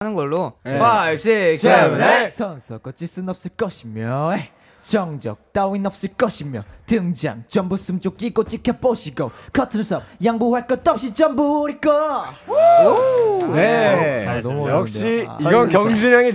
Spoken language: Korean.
하는 걸로 5, 6, 7, 8 선서꽃짓은 없을 것이며 정적 따윈 없을 것이며 등장 전부 숨죽 끼고 지켜보시고 커튼 섭 양보할 것 없이 전부 우리 거 네. 아, 아, 역시 이건 경진형이